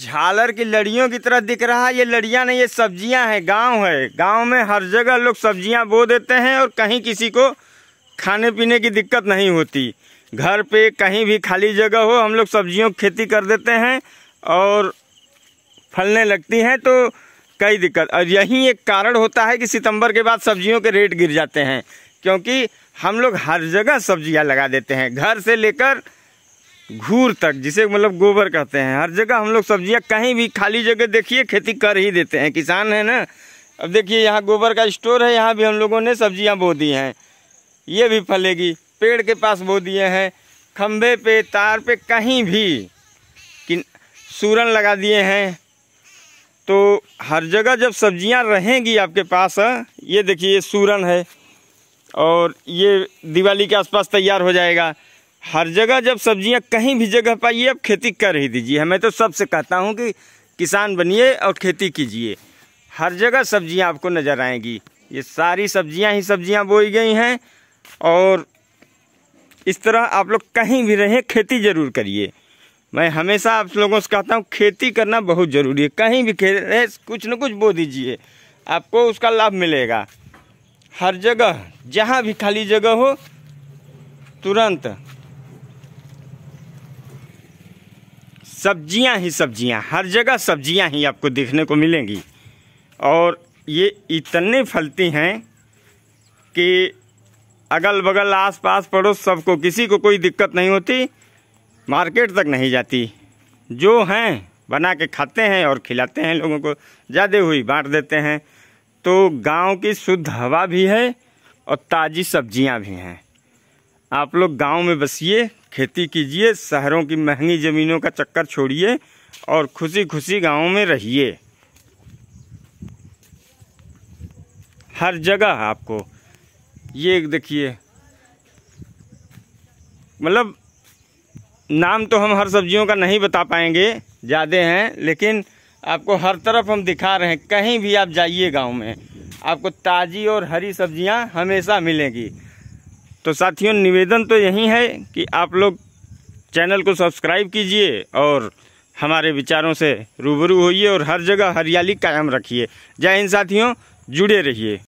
झालर की लड़ियों की तरह दिख रहा है ये लड़ियां नहीं ये सब्जियां हैं गांव है गांव में हर जगह लोग सब्जियां बो देते हैं और कहीं किसी को खाने पीने की दिक्कत नहीं होती घर पे कहीं भी खाली जगह हो हम लोग सब्जियों की खेती कर देते हैं और फलने लगती हैं तो कई दिक्कत और यही एक कारण होता है कि सितंबर के बाद सब्जियों के रेट गिर जाते हैं क्योंकि हम लोग हर जगह सब्जियां लगा देते हैं घर से लेकर घूर तक जिसे मतलब गोबर कहते हैं हर जगह हम लोग सब्जियां कहीं भी खाली जगह देखिए खेती कर ही देते हैं किसान है ना अब देखिए यहाँ गोबर का स्टोर है यहाँ भी हम लोगों ने सब्जियां बो दी हैं ये भी फलेगी पेड़ के पास बो दिए हैं खम्भे पे तार पे कहीं भी कि सूरन लगा दिए हैं तो हर जगह जब सब्जियाँ रहेंगी आपके पास हाँ, ये देखिए सूरन है और ये दिवाली के आसपास तैयार हो जाएगा हर जगह जब सब्जियां कहीं भी जगह पाइए आप खेती कर ही दीजिए हमें तो सबसे कहता हूं कि किसान बनिए और खेती कीजिए हर जगह सब्जियां आपको नज़र आएंगी ये सारी सब्जियां ही सब्जियां बोई गई हैं और इस तरह आप लोग कहीं भी रहें खेती ज़रूर करिए मैं हमेशा आप लोगों से कहता हूँ खेती करना बहुत ज़रूरी है कहीं भी खेत कुछ न कुछ बो दीजिए आपको उसका लाभ मिलेगा हर जगह जहाँ भी खाली जगह हो तुरंत सब्जियां ही सब्जियां हर जगह सब्जियां ही आपको देखने को मिलेंगी और ये इतने फलती हैं कि अगल बगल आस पास पड़ोस सबको किसी को कोई दिक्कत नहीं होती मार्केट तक नहीं जाती जो हैं बना के खाते हैं और खिलाते हैं लोगों को ज़्यादा हुई बांट देते हैं तो गांव की शुद्ध हवा भी है और ताज़ी सब्जियां भी हैं आप लोग गांव में बसिए खेती कीजिए शहरों की महंगी ज़मीनों का चक्कर छोड़िए और खुशी खुशी गाँव में रहिए हर जगह आपको ये देखिए मतलब नाम तो हम हर सब्जियों का नहीं बता पाएंगे ज़्यादा हैं लेकिन आपको हर तरफ हम दिखा रहे हैं कहीं भी आप जाइए गांव में आपको ताज़ी और हरी सब्जियां हमेशा मिलेंगी तो साथियों निवेदन तो यही है कि आप लोग चैनल को सब्सक्राइब कीजिए और हमारे विचारों से रूबरू होइए और हर जगह हरियाली कायम रखिए जय हिंद साथियों जुड़े रहिए